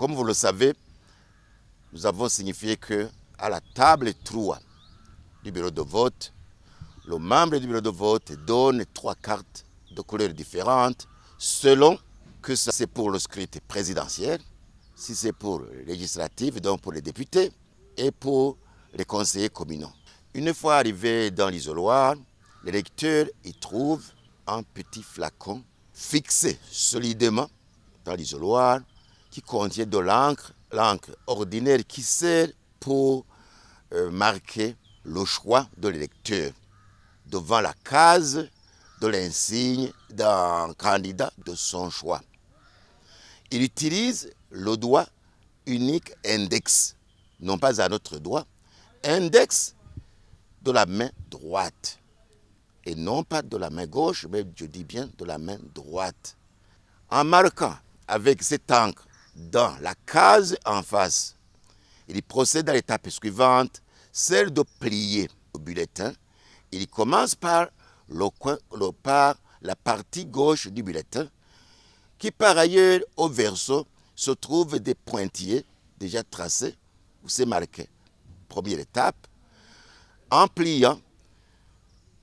Comme vous le savez, nous avons signifié que à la table 3 du bureau de vote, le membre du bureau de vote donne trois cartes de couleurs différentes selon que c'est pour le scrutin présidentiel, si c'est pour législatif, donc pour les députés, et pour les conseillers communaux. Une fois arrivé dans l'isoloir, l'électeur y trouve un petit flacon fixé solidement dans l'isoloir qui contient de l'encre, l'encre ordinaire qui sert pour euh, marquer le choix de l'électeur devant la case de l'insigne d'un candidat de son choix. Il utilise le doigt unique index, non pas un autre doigt, index de la main droite. Et non pas de la main gauche, mais je dis bien de la main droite. En marquant avec cet encre dans la case en face. Il procède à l'étape suivante, celle de plier le bulletin. Il commence par, le coin, par la partie gauche du bulletin, qui par ailleurs au verso se trouve des pointillés déjà tracés où c'est marqué. Première étape, en pliant,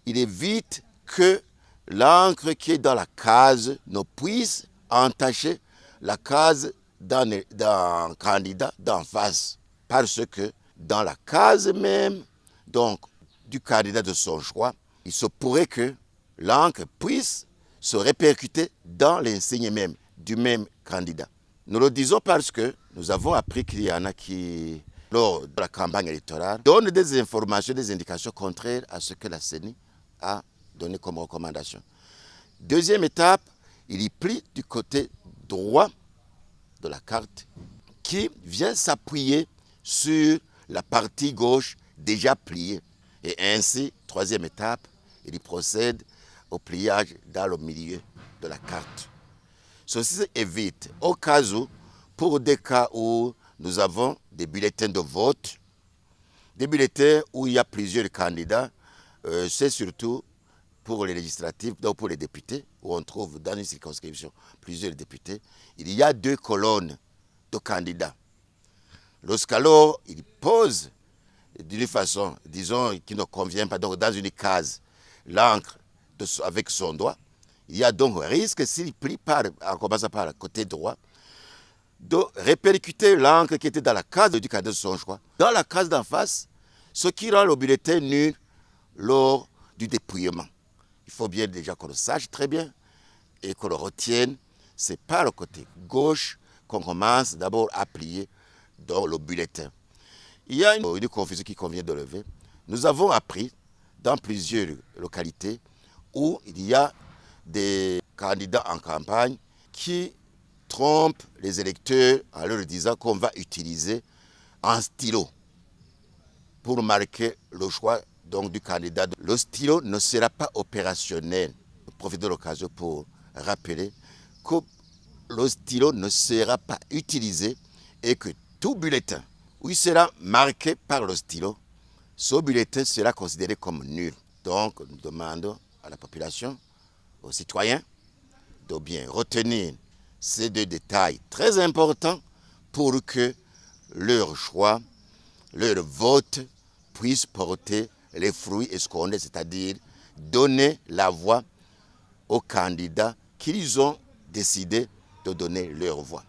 il évite que l'encre qui est dans la case ne puisse entacher la case d'un candidat d'en face, parce que dans la case même donc, du candidat de son choix, il se pourrait que l'encre puisse se répercuter dans l'enseigne même du même candidat. Nous le disons parce que nous avons appris qu'il y en a qui, lors de la campagne électorale, donnent des informations, des indications contraires à ce que la CENI a donné comme recommandation. Deuxième étape, il y plie du côté droit de la carte qui vient s'appuyer sur la partie gauche déjà pliée. Et ainsi, troisième étape, il procède au pliage dans le milieu de la carte. Ceci évite, au cas où, pour des cas où nous avons des bulletins de vote, des bulletins où il y a plusieurs candidats, euh, c'est surtout pour les législatives, donc pour les députés, où on trouve dans une circonscription plusieurs députés, il y a deux colonnes de candidats. Lorsqu'alors il pose d'une façon, disons, qui ne convient pas, donc dans une case, l'encre avec son doigt, il y a donc un risque, s'il prit par, en commençant par le côté droit, de répercuter l'encre qui était dans la case du cadre de son choix, dans la case d'en face, ce qui rend le bulletin nul lors du dépouillement. Il faut bien déjà qu'on le sache très bien et qu'on le retienne. C'est pas le côté gauche qu'on commence d'abord à plier dans le bulletin. Il y a une, confusion qui convient de lever. Nous avons appris dans plusieurs localités où il y a des candidats en campagne qui trompent les électeurs en leur disant qu'on va utiliser un stylo pour marquer le choix donc du candidat. Le stylo ne sera pas opérationnel. profite de l'occasion pour rappeler que le stylo ne sera pas utilisé et que tout bulletin où il sera marqué par le stylo, ce bulletin sera considéré comme nul. Donc nous demandons à la population, aux citoyens, de bien retenir ces deux détails très importants pour que leur choix, leur vote puisse porter les fruits escondés, c'est-à-dire donner la voix aux candidats qu'ils ont décidé de donner leur voix.